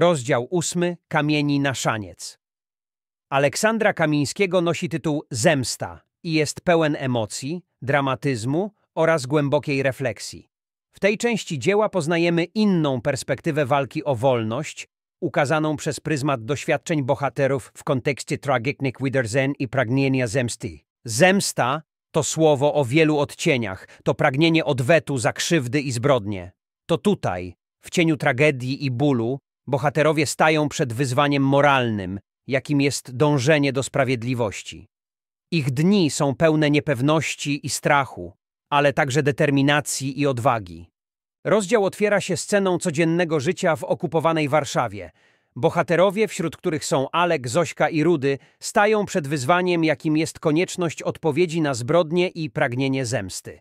Rozdział ósmy Kamieni na szaniec. Aleksandra Kamińskiego nosi tytuł Zemsta i jest pełen emocji, dramatyzmu oraz głębokiej refleksji. W tej części dzieła poznajemy inną perspektywę walki o wolność, ukazaną przez pryzmat doświadczeń bohaterów w kontekście tragicznych Widerzen i pragnienia zemsty. Zemsta to słowo o wielu odcieniach, to pragnienie odwetu za krzywdy i zbrodnie. To tutaj, w cieniu tragedii i bólu, Bohaterowie stają przed wyzwaniem moralnym, jakim jest dążenie do sprawiedliwości. Ich dni są pełne niepewności i strachu, ale także determinacji i odwagi. Rozdział otwiera się sceną codziennego życia w okupowanej Warszawie. Bohaterowie, wśród których są Alek, Zośka i Rudy, stają przed wyzwaniem, jakim jest konieczność odpowiedzi na zbrodnie i pragnienie zemsty.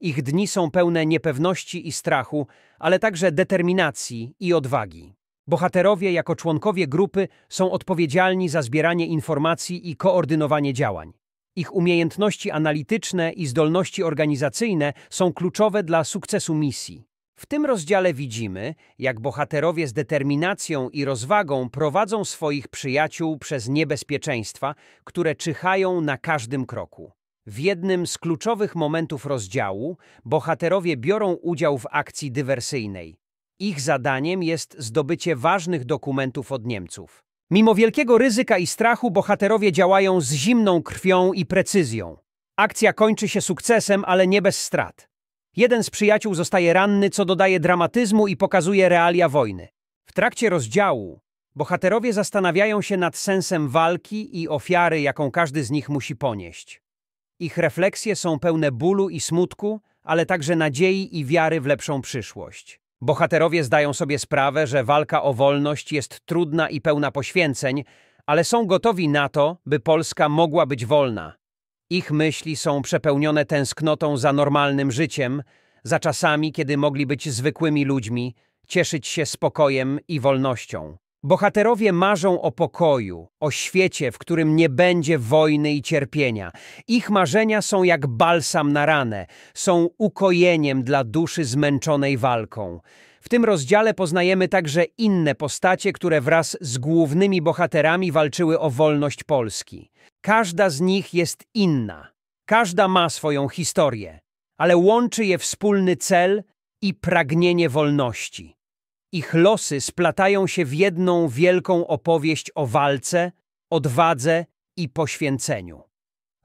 Ich dni są pełne niepewności i strachu, ale także determinacji i odwagi. Bohaterowie jako członkowie grupy są odpowiedzialni za zbieranie informacji i koordynowanie działań. Ich umiejętności analityczne i zdolności organizacyjne są kluczowe dla sukcesu misji. W tym rozdziale widzimy, jak bohaterowie z determinacją i rozwagą prowadzą swoich przyjaciół przez niebezpieczeństwa, które czyhają na każdym kroku. W jednym z kluczowych momentów rozdziału bohaterowie biorą udział w akcji dywersyjnej, ich zadaniem jest zdobycie ważnych dokumentów od Niemców. Mimo wielkiego ryzyka i strachu bohaterowie działają z zimną krwią i precyzją. Akcja kończy się sukcesem, ale nie bez strat. Jeden z przyjaciół zostaje ranny, co dodaje dramatyzmu i pokazuje realia wojny. W trakcie rozdziału bohaterowie zastanawiają się nad sensem walki i ofiary, jaką każdy z nich musi ponieść. Ich refleksje są pełne bólu i smutku, ale także nadziei i wiary w lepszą przyszłość. Bohaterowie zdają sobie sprawę, że walka o wolność jest trudna i pełna poświęceń, ale są gotowi na to, by Polska mogła być wolna. Ich myśli są przepełnione tęsknotą za normalnym życiem, za czasami, kiedy mogli być zwykłymi ludźmi, cieszyć się spokojem i wolnością. Bohaterowie marzą o pokoju, o świecie, w którym nie będzie wojny i cierpienia. Ich marzenia są jak balsam na ranę, są ukojeniem dla duszy zmęczonej walką. W tym rozdziale poznajemy także inne postacie, które wraz z głównymi bohaterami walczyły o wolność Polski. Każda z nich jest inna. Każda ma swoją historię, ale łączy je wspólny cel i pragnienie wolności. Ich losy splatają się w jedną wielką opowieść o walce, odwadze i poświęceniu.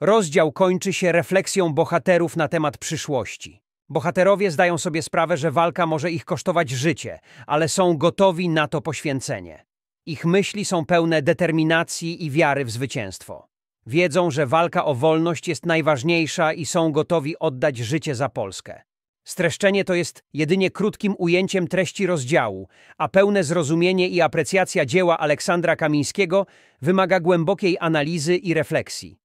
Rozdział kończy się refleksją bohaterów na temat przyszłości. Bohaterowie zdają sobie sprawę, że walka może ich kosztować życie, ale są gotowi na to poświęcenie. Ich myśli są pełne determinacji i wiary w zwycięstwo. Wiedzą, że walka o wolność jest najważniejsza i są gotowi oddać życie za Polskę. Streszczenie to jest jedynie krótkim ujęciem treści rozdziału, a pełne zrozumienie i aprecjacja dzieła Aleksandra Kamińskiego wymaga głębokiej analizy i refleksji.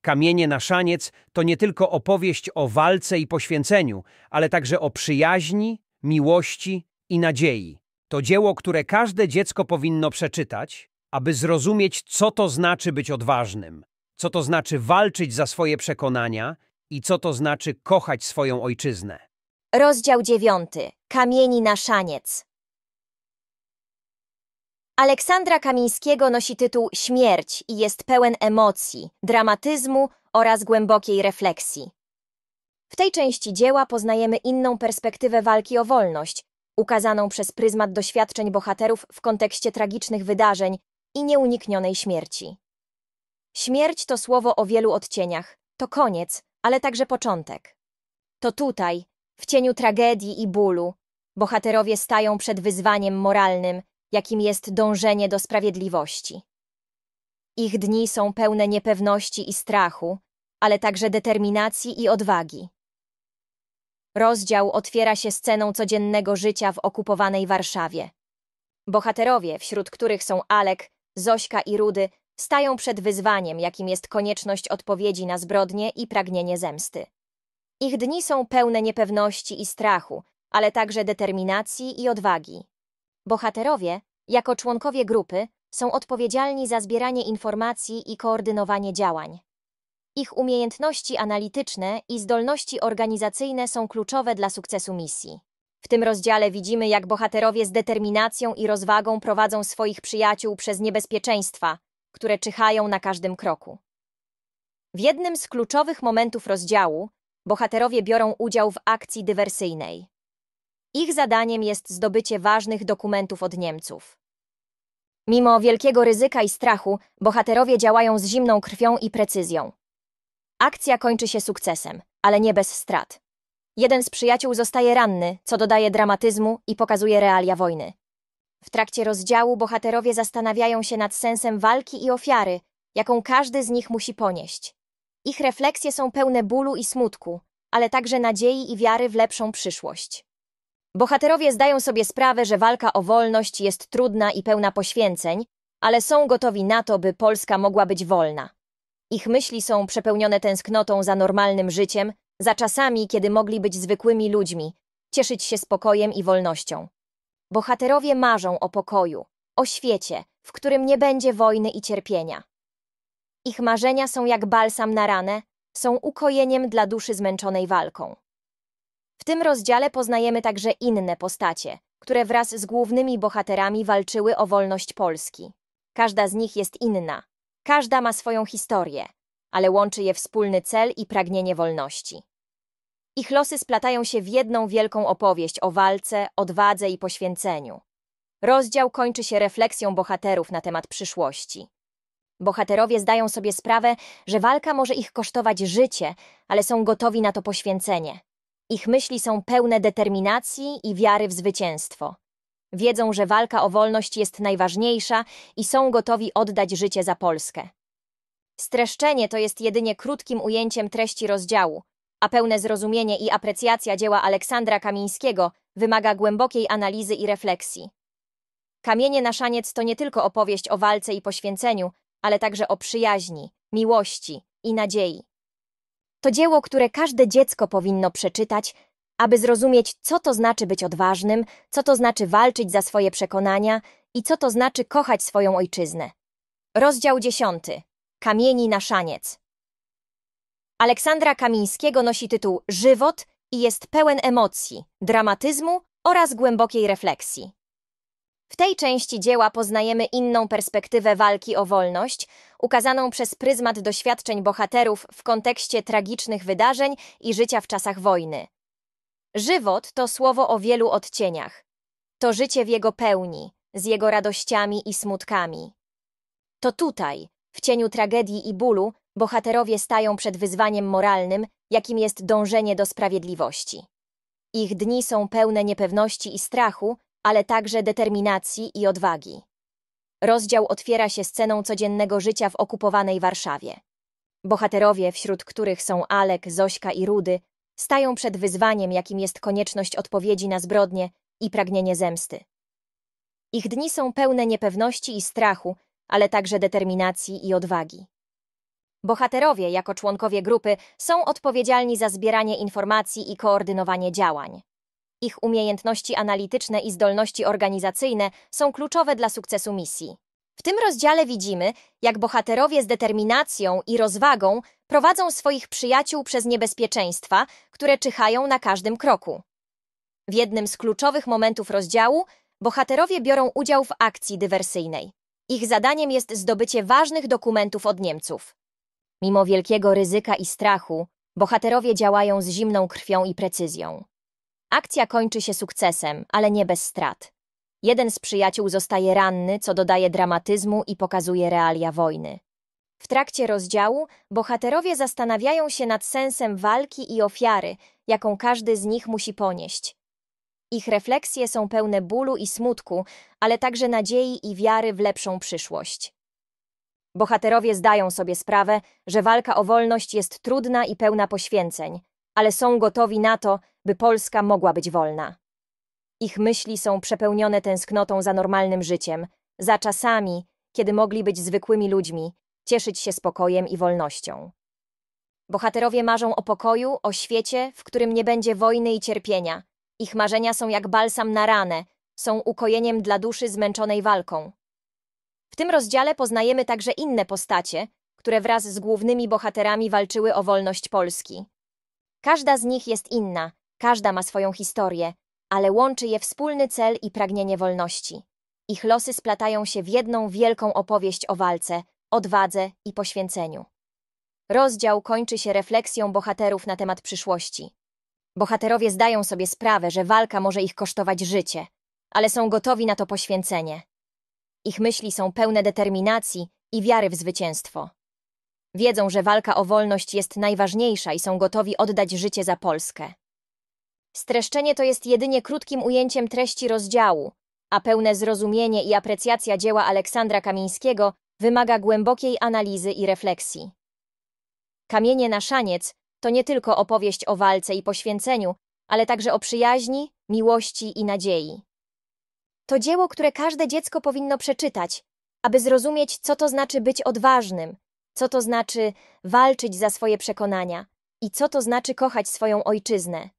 Kamienie na szaniec to nie tylko opowieść o walce i poświęceniu, ale także o przyjaźni, miłości i nadziei. To dzieło, które każde dziecko powinno przeczytać, aby zrozumieć, co to znaczy być odważnym, co to znaczy walczyć za swoje przekonania i co to znaczy kochać swoją ojczyznę. Rozdział dziewiąty. Kamieni na szaniec. Aleksandra Kamińskiego nosi tytuł Śmierć i jest pełen emocji, dramatyzmu oraz głębokiej refleksji. W tej części dzieła poznajemy inną perspektywę walki o wolność, ukazaną przez pryzmat doświadczeń bohaterów w kontekście tragicznych wydarzeń i nieuniknionej śmierci. Śmierć to słowo o wielu odcieniach, to koniec, ale także początek. To tutaj, w cieniu tragedii i bólu bohaterowie stają przed wyzwaniem moralnym, jakim jest dążenie do sprawiedliwości. Ich dni są pełne niepewności i strachu, ale także determinacji i odwagi. Rozdział otwiera się sceną codziennego życia w okupowanej Warszawie. Bohaterowie, wśród których są Alek, Zośka i Rudy, stają przed wyzwaniem, jakim jest konieczność odpowiedzi na zbrodnie i pragnienie zemsty. Ich dni są pełne niepewności i strachu, ale także determinacji i odwagi. Bohaterowie, jako członkowie grupy, są odpowiedzialni za zbieranie informacji i koordynowanie działań. Ich umiejętności analityczne i zdolności organizacyjne są kluczowe dla sukcesu misji. W tym rozdziale widzimy, jak bohaterowie z determinacją i rozwagą prowadzą swoich przyjaciół przez niebezpieczeństwa, które czyhają na każdym kroku. W jednym z kluczowych momentów rozdziału Bohaterowie biorą udział w akcji dywersyjnej. Ich zadaniem jest zdobycie ważnych dokumentów od Niemców. Mimo wielkiego ryzyka i strachu, bohaterowie działają z zimną krwią i precyzją. Akcja kończy się sukcesem, ale nie bez strat. Jeden z przyjaciół zostaje ranny, co dodaje dramatyzmu i pokazuje realia wojny. W trakcie rozdziału bohaterowie zastanawiają się nad sensem walki i ofiary, jaką każdy z nich musi ponieść. Ich refleksje są pełne bólu i smutku, ale także nadziei i wiary w lepszą przyszłość. Bohaterowie zdają sobie sprawę, że walka o wolność jest trudna i pełna poświęceń, ale są gotowi na to, by Polska mogła być wolna. Ich myśli są przepełnione tęsknotą za normalnym życiem, za czasami, kiedy mogli być zwykłymi ludźmi, cieszyć się spokojem i wolnością. Bohaterowie marzą o pokoju, o świecie, w którym nie będzie wojny i cierpienia. Ich marzenia są jak balsam na ranę, są ukojeniem dla duszy zmęczonej walką. W tym rozdziale poznajemy także inne postacie, które wraz z głównymi bohaterami walczyły o wolność Polski. Każda z nich jest inna, każda ma swoją historię, ale łączy je wspólny cel i pragnienie wolności. Ich losy splatają się w jedną wielką opowieść o walce, odwadze i poświęceniu. Rozdział kończy się refleksją bohaterów na temat przyszłości. Bohaterowie zdają sobie sprawę, że walka może ich kosztować życie, ale są gotowi na to poświęcenie. Ich myśli są pełne determinacji i wiary w zwycięstwo. Wiedzą, że walka o wolność jest najważniejsza i są gotowi oddać życie za Polskę. Streszczenie to jest jedynie krótkim ujęciem treści rozdziału, a pełne zrozumienie i aprecjacja dzieła Aleksandra Kamińskiego wymaga głębokiej analizy i refleksji. Kamienie na szaniec to nie tylko opowieść o walce i poświęceniu, ale także o przyjaźni, miłości i nadziei. To dzieło, które każde dziecko powinno przeczytać, aby zrozumieć, co to znaczy być odważnym, co to znaczy walczyć za swoje przekonania i co to znaczy kochać swoją ojczyznę. Rozdział 10. Kamieni na szaniec. Aleksandra Kamińskiego nosi tytuł Żywot i jest pełen emocji, dramatyzmu oraz głębokiej refleksji. W tej części dzieła poznajemy inną perspektywę walki o wolność, ukazaną przez pryzmat doświadczeń bohaterów w kontekście tragicznych wydarzeń i życia w czasach wojny. Żywot to słowo o wielu odcieniach. To życie w jego pełni, z jego radościami i smutkami. To tutaj, w cieniu tragedii i bólu, bohaterowie stają przed wyzwaniem moralnym, jakim jest dążenie do sprawiedliwości. Ich dni są pełne niepewności i strachu, ale także determinacji i odwagi. Rozdział otwiera się sceną codziennego życia w okupowanej Warszawie. Bohaterowie, wśród których są Alek, Zośka i Rudy, stają przed wyzwaniem, jakim jest konieczność odpowiedzi na zbrodnie i pragnienie zemsty. Ich dni są pełne niepewności i strachu, ale także determinacji i odwagi. Bohaterowie, jako członkowie grupy, są odpowiedzialni za zbieranie informacji i koordynowanie działań. Ich umiejętności analityczne i zdolności organizacyjne są kluczowe dla sukcesu misji. W tym rozdziale widzimy, jak bohaterowie z determinacją i rozwagą prowadzą swoich przyjaciół przez niebezpieczeństwa, które czyhają na każdym kroku. W jednym z kluczowych momentów rozdziału bohaterowie biorą udział w akcji dywersyjnej. Ich zadaniem jest zdobycie ważnych dokumentów od Niemców. Mimo wielkiego ryzyka i strachu, bohaterowie działają z zimną krwią i precyzją. Akcja kończy się sukcesem, ale nie bez strat. Jeden z przyjaciół zostaje ranny, co dodaje dramatyzmu i pokazuje realia wojny. W trakcie rozdziału bohaterowie zastanawiają się nad sensem walki i ofiary, jaką każdy z nich musi ponieść. Ich refleksje są pełne bólu i smutku, ale także nadziei i wiary w lepszą przyszłość. Bohaterowie zdają sobie sprawę, że walka o wolność jest trudna i pełna poświęceń, ale są gotowi na to, by Polska mogła być wolna. Ich myśli są przepełnione tęsknotą za normalnym życiem, za czasami, kiedy mogli być zwykłymi ludźmi, cieszyć się spokojem i wolnością. Bohaterowie marzą o pokoju, o świecie, w którym nie będzie wojny i cierpienia. Ich marzenia są jak balsam na ranę, są ukojeniem dla duszy zmęczonej walką. W tym rozdziale poznajemy także inne postacie, które wraz z głównymi bohaterami walczyły o wolność Polski. Każda z nich jest inna, każda ma swoją historię, ale łączy je wspólny cel i pragnienie wolności. Ich losy splatają się w jedną wielką opowieść o walce, odwadze i poświęceniu. Rozdział kończy się refleksją bohaterów na temat przyszłości. Bohaterowie zdają sobie sprawę, że walka może ich kosztować życie, ale są gotowi na to poświęcenie. Ich myśli są pełne determinacji i wiary w zwycięstwo. Wiedzą, że walka o wolność jest najważniejsza i są gotowi oddać życie za Polskę. Streszczenie to jest jedynie krótkim ujęciem treści rozdziału, a pełne zrozumienie i aprecjacja dzieła Aleksandra Kamińskiego wymaga głębokiej analizy i refleksji. Kamienie na szaniec to nie tylko opowieść o walce i poświęceniu, ale także o przyjaźni, miłości i nadziei. To dzieło, które każde dziecko powinno przeczytać, aby zrozumieć, co to znaczy być odważnym, co to znaczy walczyć za swoje przekonania i co to znaczy kochać swoją ojczyznę.